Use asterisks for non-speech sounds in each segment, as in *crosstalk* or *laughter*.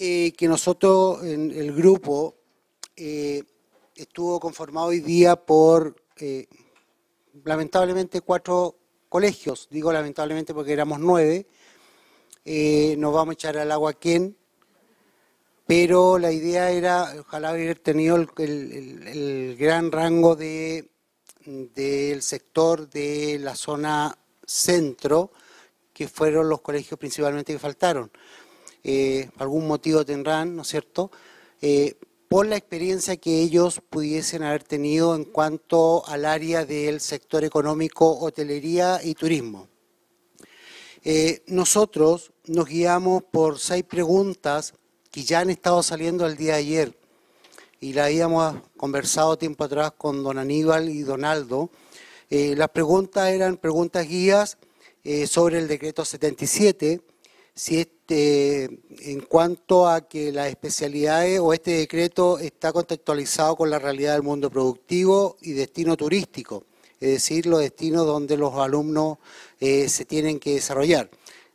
Eh, que nosotros, en el grupo, eh, estuvo conformado hoy día por, eh, lamentablemente, cuatro colegios. Digo lamentablemente porque éramos nueve. nos vamos a echar al agua quién. Pero la idea era, ojalá haber tenido el, gran rango del sector de la zona centro, que fueron los colegios principalmente que faltaron. Eh, algún motivo tendrán, ¿no es cierto?, eh, por la experiencia que ellos pudiesen haber tenido en cuanto al área del sector económico, hotelería y turismo. Eh, nosotros nos guiamos por seis preguntas que ya han estado saliendo el día de ayer y la habíamos conversado tiempo atrás con don Aníbal y don Aldo. las preguntas eran preguntas guías sobre el decreto 77, si, este, en cuanto a que las especialidades o este decreto está contextualizado con la realidad del mundo productivo y destino turístico, es decir, los destinos donde los alumnos eh, se tienen que desarrollar.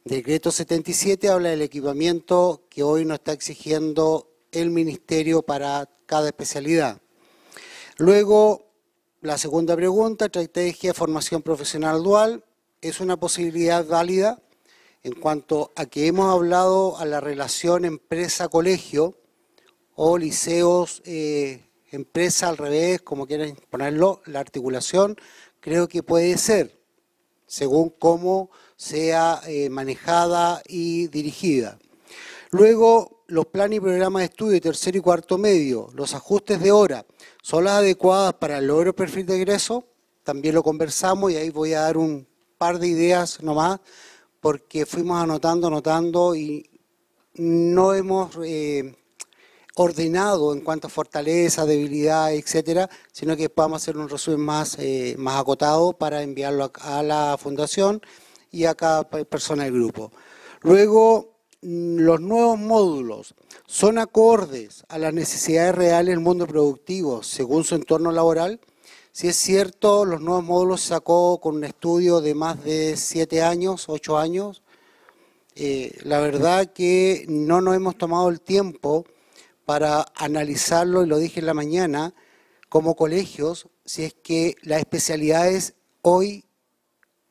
Decreto 77 habla del equipamiento que hoy nos está exigiendo el Ministerio para cada especialidad. Luego, la segunda pregunta, estrategia de formación profesional dual, es una posibilidad válida en cuanto a que hemos hablado a la relación empresa-colegio o liceos. Eh, empresa al revés, como quieran ponerlo, la articulación, creo que puede ser, según cómo sea eh, manejada y dirigida. Luego, los planes y programas de estudio, tercero y cuarto medio, los ajustes de hora, ¿son las adecuadas para el logro perfil de egreso? También lo conversamos y ahí voy a dar un par de ideas nomás porque fuimos anotando, anotando y no hemos eh, ordenado en cuanto a fortaleza, debilidad, etcétera, sino que podamos hacer un resumen más, eh, más acotado para enviarlo a, a, la fundación y a cada persona del grupo. Luego, mm, los nuevos módulos son acordes a las necesidades reales del mundo productivo según su entorno laboral si es cierto, los nuevos módulos se sacó con un estudio de más de siete años, ocho años. Eh, la verdad que no nos hemos tomado el tiempo para analizarlo, y lo dije en la mañana, como colegios, si es que las especialidades hoy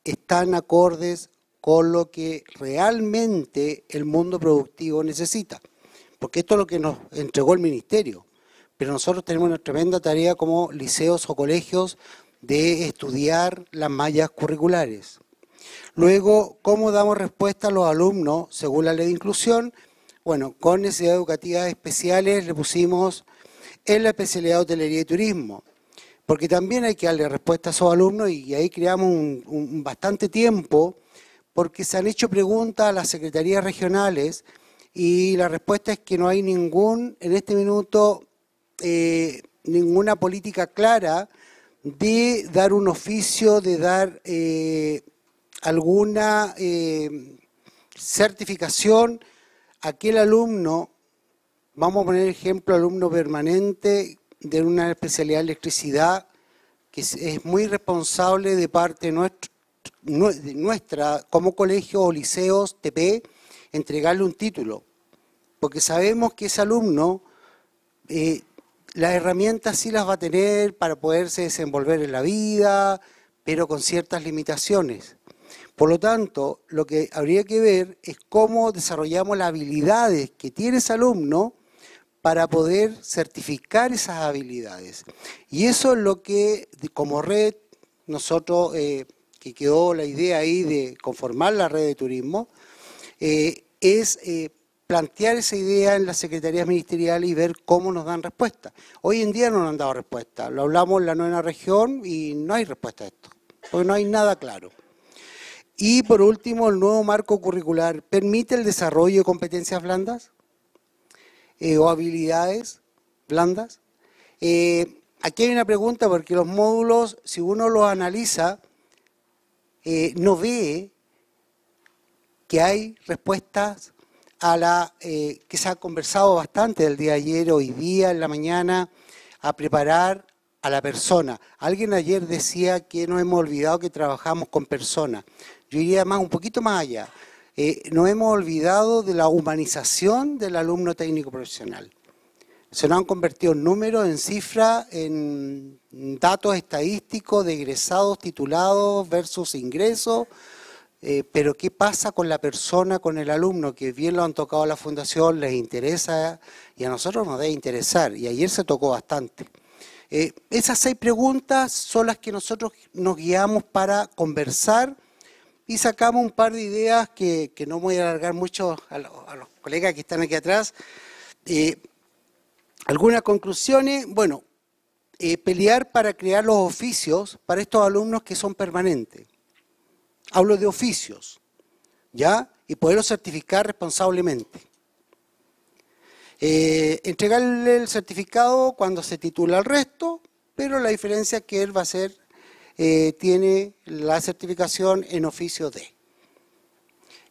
están acordes con lo que realmente el mundo productivo necesita. Porque esto es lo que nos entregó el ministerio pero nosotros tenemos una tremenda tarea como liceos o colegios de estudiar las mallas curriculares. Luego, ¿cómo damos respuesta a los alumnos según la ley de inclusión? Bueno, con necesidades educativas especiales le pusimos en la especialidad de hotelería y turismo, porque también hay que darle respuesta a esos alumnos y ahí creamos un, bastante tiempo porque se han hecho preguntas a las secretarías regionales y la respuesta es que no hay ningún, en este minuto, eh, ninguna política clara de dar un oficio, de dar eh, alguna eh, certificación a aquel alumno, vamos a poner ejemplo, alumno permanente de una especialidad de electricidad, que es muy responsable de parte nuestro, nuestra, como colegio o liceos, TP, entregarle un título. Porque sabemos que ese alumno las herramientas sí las va a tener para poderse desenvolver en la vida, pero con ciertas limitaciones. Por lo tanto, lo que habría que ver es cómo desarrollamos las habilidades que tiene ese alumno para poder certificar esas habilidades. Y eso es lo que como red, nosotros, eh, que quedó la idea ahí de conformar la red de turismo, eh, es... Eh, plantear esa idea en las secretarías ministeriales y ver cómo nos dan respuesta. Hoy en día no nos han dado respuesta. Lo hablamos en la nueva región y no hay respuesta a esto, porque no hay nada claro. Y por último, el nuevo marco curricular. ¿Permite el desarrollo de competencias blandas eh, o habilidades blandas? Eh, aquí hay una pregunta porque los módulos, si uno los analiza, eh, no ve que hay respuestas a la eh, que se ha conversado bastante el día de ayer, hoy día, en la mañana, a preparar a la persona. Alguien ayer decía que no hemos olvidado que trabajamos con personas. Yo iría más un poquito más allá. Eh, no hemos olvidado de la humanización del alumno técnico profesional. Se nos han convertido en números, en cifras, en datos estadísticos de egresados, titulados versus ingresos eh, pero ¿qué pasa con la persona, con el alumno? Que bien lo han tocado a la fundación, les interesa y a nosotros nos debe interesar. Y ayer se tocó bastante. Eh, esas seis preguntas son las que nosotros nos guiamos para conversar y sacamos un par de ideas que, no voy a alargar mucho a, los colegas que están aquí atrás. Eh, algunas conclusiones, bueno, pelear para crear los oficios para estos alumnos que son permanentes. Hablo de oficios, ¿ya? Y poderlo certificar responsablemente. Eh, entregarle el certificado cuando se titula el resto, pero la diferencia es que él va a ser, eh, tiene la certificación en oficio D.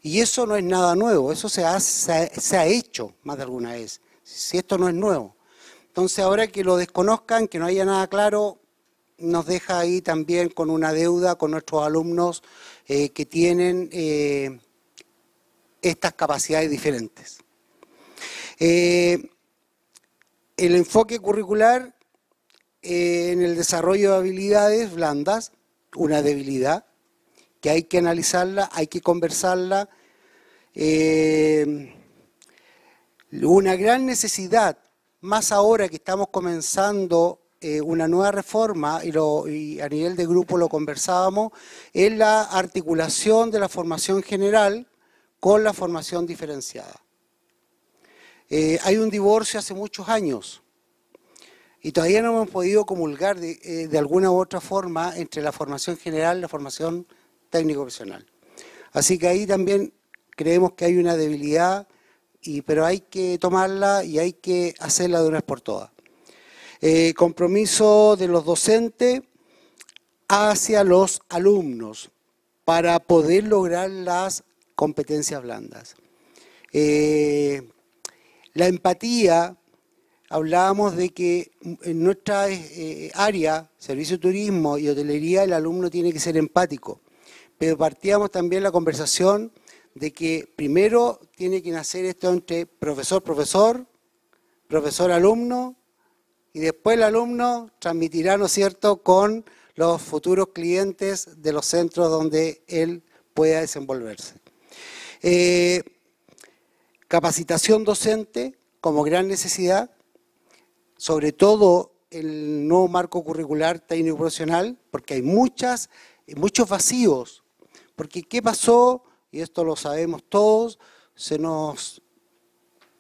Y eso no es nada nuevo, eso se ha hecho más de alguna vez, si esto no es nuevo. Entonces ahora que lo desconozcan, que no haya nada claro, nos deja ahí también con una deuda con nuestros alumnos eh, que tienen eh, estas capacidades diferentes. Eh, el enfoque curricular en el desarrollo de habilidades blandas, una debilidad, que hay que analizarla, hay que conversarla. una gran necesidad, más ahora que estamos comenzando eh, una nueva reforma, y, a nivel de grupo lo conversábamos, es la articulación de la formación general con la formación diferenciada. Eh, hay un divorcio hace muchos años y todavía no hemos podido comulgar de, eh, alguna u otra forma entre la formación general y la formación técnico-profesional. Así que ahí también creemos que hay una debilidad, pero hay que tomarla y hay que hacerla de una vez por todas. Eh, compromiso de los docentes hacia los alumnos para poder lograr las competencias blandas. Eh, la empatía, hablábamos de que en nuestra eh, área, servicio turismo y hotelería, el alumno tiene que ser empático, pero partíamos también la conversación de que primero tiene que nacer esto entre profesor-profesor, profesor-alumno, y después el alumno transmitirá, ¿no es cierto?, con los futuros clientes de los centros donde él pueda desenvolverse. Eh, capacitación docente como gran necesidad, sobre todo el nuevo marco curricular técnico profesional, porque hay muchas, muchos vacíos. Porque ¿qué pasó? Y esto lo sabemos todos, se nos,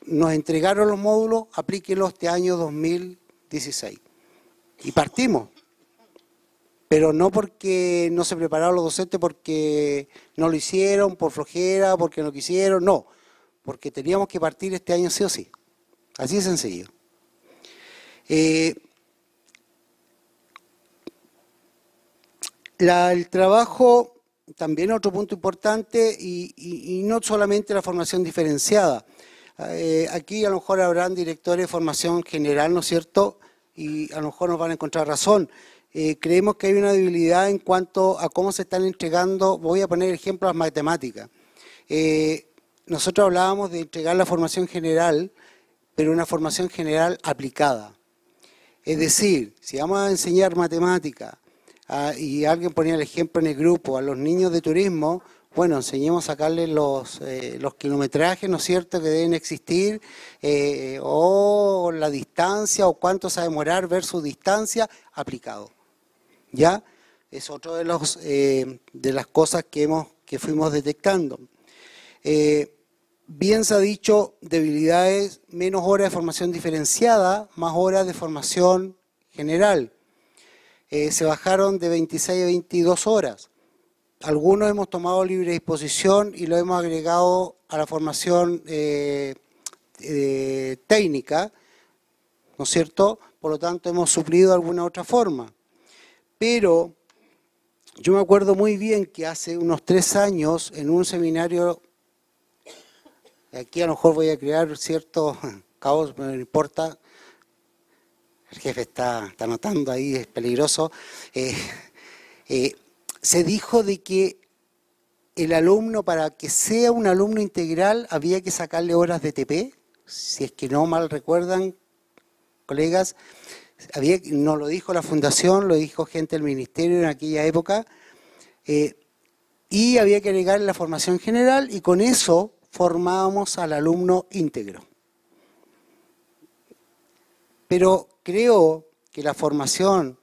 nos entregaron los módulos, aplíquenlos este año 2000 y partimos. Pero no porque no se prepararon los docentes, porque no lo hicieron, por flojera, porque no quisieron, no. Porque teníamos que partir este año sí o sí. Así de sencillo. Eh, el trabajo, también otro punto importante, y no solamente la formación diferenciada, eh, aquí a lo mejor habrán directores de formación general, ¿no es cierto? Y a lo mejor nos van a encontrar razón. Eh, creemos que hay una debilidad en cuanto a cómo se están entregando, voy a poner ejemplo las matemáticas. Eh, nosotros hablábamos de entregar la formación general, pero una formación general aplicada. Es decir, si vamos a enseñar matemática, ah, y alguien ponía el ejemplo en el grupo, a los niños de turismo, bueno, enseñemos a sacarle eh, los, kilometrajes, ¿no es cierto?, que deben existir, eh, o la distancia, o cuánto se va a demorar su distancia aplicado. ¿Ya? Es otro de, los, eh, de las cosas que, hemos, que fuimos detectando. bien se ha dicho, debilidades, menos horas de formación diferenciada, más horas de formación general. se bajaron de 26 a 22 horas. Algunos hemos tomado libre disposición y lo hemos agregado a la formación eh, eh, técnica, ¿no es cierto? Por lo tanto, hemos suplido de alguna otra forma. Pero yo me acuerdo muy bien que hace unos tres años, en un seminario, aquí a lo mejor voy a crear cierto *laughs* caos, no importa, el jefe está, está notando ahí, es peligroso. Eh, se dijo de que el alumno, para que sea un alumno integral, había que sacarle horas de TP. Si es que no mal recuerdan, colegas, no lo dijo la fundación, lo dijo gente del ministerio en aquella época, eh, y había que negar la formación general y con eso formábamos al alumno íntegro. Pero creo que la formación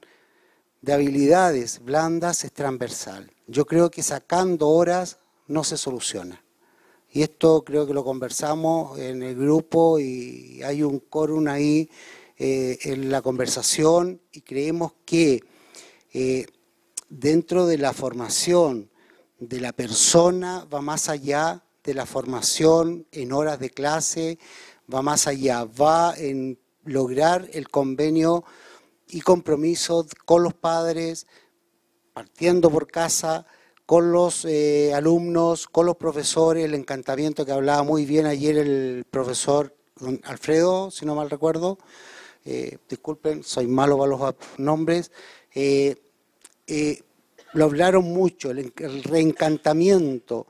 de habilidades blandas es transversal. Yo creo que sacando horas no se soluciona. Y esto creo que lo conversamos en el grupo y hay un coro ahí eh, en la conversación y creemos que eh, dentro de la formación de la persona va más allá de la formación en horas de clase, va más allá, va en lograr el convenio y compromiso con los padres, partiendo por casa, con los eh, alumnos, con los profesores, el encantamiento que hablaba muy bien ayer el profesor Alfredo, si no mal recuerdo. Eh, disculpen, soy malo para los nombres. Eh, lo hablaron mucho, el, reencantamiento.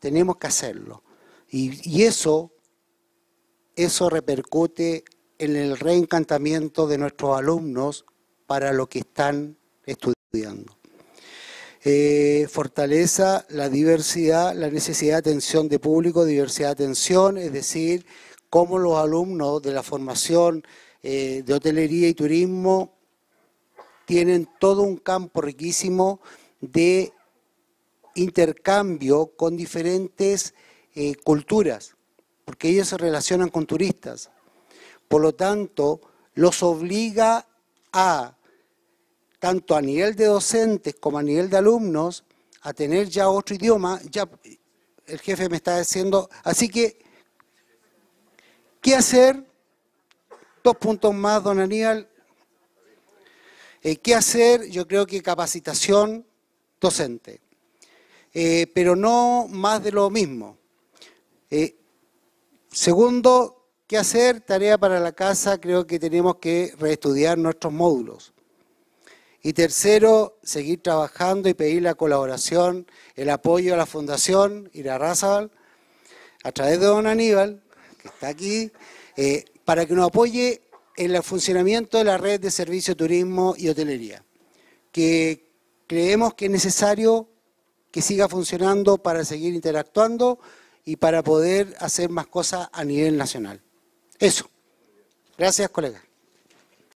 Tenemos que hacerlo. Y, y eso, eso repercute en el reencantamiento de nuestros alumnos para lo que están estudiando. Eh, fortaleza, la diversidad, la necesidad de atención de público, diversidad de atención, es decir, cómo los alumnos de la formación eh, de hotelería y turismo tienen todo un campo riquísimo de intercambio con diferentes eh, culturas, porque ellos se relacionan con turistas, por lo tanto, los obliga a, tanto a nivel de docentes como a nivel de alumnos, a tener ya otro idioma. Ya el jefe me está diciendo, así que, ¿qué hacer? Dos puntos más, don Aníbal. Eh, ¿Qué hacer? Yo creo que capacitación docente, eh, pero no más de lo mismo. Eh, segundo, ¿Qué hacer? Tarea para la casa, creo que tenemos que reestudiar nuestros módulos. Y tercero, seguir trabajando y pedir la colaboración, el apoyo a la Fundación Razabal, a través de don Aníbal, que está aquí, eh, para que nos apoye en el funcionamiento de la red de servicio, turismo y hotelería, que creemos que es necesario que siga funcionando para seguir interactuando y para poder hacer más cosas a nivel nacional. Eso. Gracias, colega.